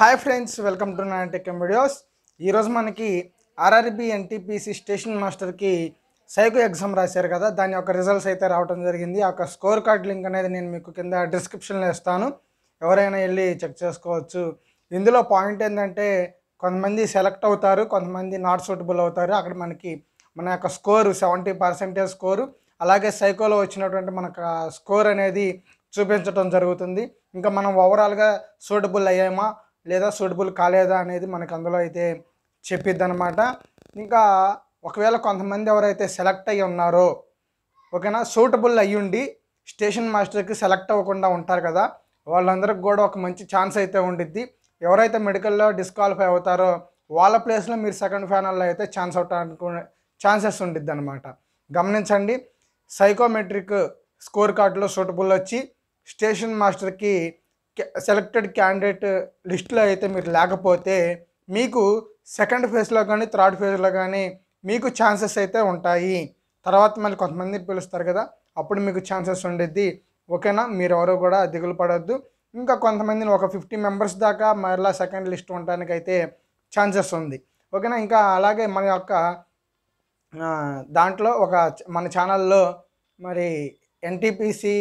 hi friends welcome to నా tech videos ఈరోజు మనకి ఆర్ఆర్బి ఎన్టీపీసీ స్టేషన్ మాస్టర్కి సైకో ఎగ్జామ్ రాశారు కదా దాని యొక్క రిజల్ట్స్ అయితే రావడం జరిగింది ఆ స్కోర్ కార్డ్ లింక్ అనేది నేను మీకు కింద డిస్క్రిప్షన్లో ఇస్తాను ఎవరైనా వెళ్ళి చెక్ చేసుకోవచ్చు ఇందులో పాయింట్ ఏంటంటే కొంతమంది సెలెక్ట్ అవుతారు కొంతమంది నాట్ సూటబుల్ అవుతారు అక్కడ మనకి మన యొక్క స్కోరు సెవెంటీ పర్సెంటేజ్ స్కోరు అలాగే సైకోలో వచ్చినటువంటి మనకు స్కోర్ అనేది చూపించడం జరుగుతుంది ఇంకా మనం ఓవరాల్గా సూటబుల్ అయ్యామా లేదా సూటబుల్ కాలేదా అనేది మనకు అందులో అయితే చెప్పిద్ది అనమాట ఇంకా ఒకవేళ కొంతమంది ఎవరైతే సెలెక్ట్ అయ్యి ఉన్నారో ఓకేనా సూటబుల్ అయ్యుండి స్టేషన్ మాస్టర్కి సెలెక్ట్ అవ్వకుండా ఉంటారు కదా వాళ్ళందరికి కూడా ఒక మంచి ఛాన్స్ అయితే ఉండిద్ది ఎవరైతే మెడికల్లో డిస్క్వాలిఫై అవుతారో వాళ్ళ ప్లేస్లో మీరు సెకండ్ ఫైనల్లో అయితే ఛాన్స్ అవటానికి ఛాన్సెస్ ఉండిద్ది అనమాట గమనించండి సైకోమెట్రిక్ స్కోర్ కార్డులో సూటబుల్ వచ్చి స్టేషన్ మాస్టర్కి సెలెక్టెడ్ క్యాండిడేట్ లిస్ట్లో అయితే మీరు లేకపోతే మీకు సెకండ్ ఫేజ్లో కానీ థర్డ్ ఫేజ్లో కానీ మీకు ఛాన్సెస్ అయితే ఉంటాయి తర్వాత మళ్ళీ కొంతమంది పిలుస్తారు కదా అప్పుడు మీకు ఛాన్సెస్ ఉండేది ఓకేనా మీరు ఎవరు కూడా దిగులు పడద్దు ఇంకా కొంతమందిని ఒక ఫిఫ్టీ మెంబర్స్ దాకా మరలా సెకండ్ లిస్ట్ ఉండడానికి అయితే ఛాన్సెస్ ఉంది ఓకేనా ఇంకా అలాగే మన యొక్క దాంట్లో ఒక మన ఛానల్లో మరి ఎన్టీపీసీ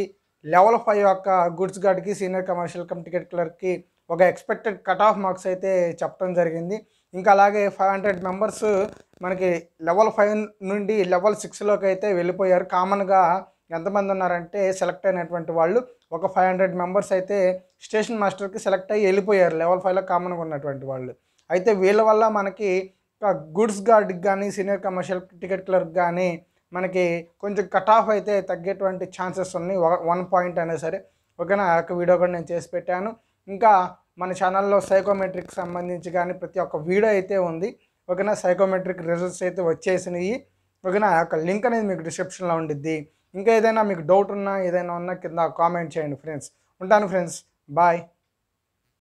లెవెల్ ఫైవ్ యొక్క గుడ్స్ గార్డ్కి సీనియర్ కమర్షియల్ కమ్ టికెట్ క్లర్క్కి ఒక ఎక్స్పెక్టెడ్ కట్ ఆఫ్ మార్క్స్ అయితే చెప్పడం జరిగింది ఇంకా అలాగే ఫైవ్ హండ్రెడ్ మెంబర్స్ మనకి లెవెల్ ఫైవ్ నుండి లెవెల్ సిక్స్లోకి అయితే వెళ్ళిపోయారు కామన్గా ఎంతమంది ఉన్నారంటే సెలెక్ట్ అయినటువంటి వాళ్ళు ఒక ఫైవ్ హండ్రెడ్ మెంబర్స్ అయితే స్టేషన్ మాస్టర్కి సెలెక్ట్ అయ్యి వెళ్ళిపోయారు లెవెల్ ఫైవ్లో కామన్గా ఉన్నటువంటి వాళ్ళు అయితే వీళ్ళ వల్ల మనకి గుడ్స్ గార్డ్కి కానీ సీనియర్ కమర్షియల్ టికెట్ క్లర్క్ కానీ మనకి కొంచెం కట్ ఆఫ్ అయితే తగ్గేటువంటి ఛాన్సెస్ ఉన్నాయి వన్ పాయింట్ అయినా సరే ఓకేనా ఆ యొక్క వీడియో కూడా నేను చేసి పెట్టాను ఇంకా మన ఛానల్లో సైకోమెట్రిక్ సంబంధించి కానీ ప్రతి ఒక్క వీడియో అయితే ఉంది ఓకేనా సైకోమెట్రిక్ రిజల్ట్స్ అయితే వచ్చేసినాయి ఓకేనా ఆ యొక్క లింక్ అనేది మీకు డిస్క్రిప్షన్లో ఉండిద్ది ఇంకా ఏదైనా మీకు డౌట్ ఉన్నా ఏదైనా ఉన్నా కింద కామెంట్ చేయండి ఫ్రెండ్స్ ఉంటాను ఫ్రెండ్స్ బాయ్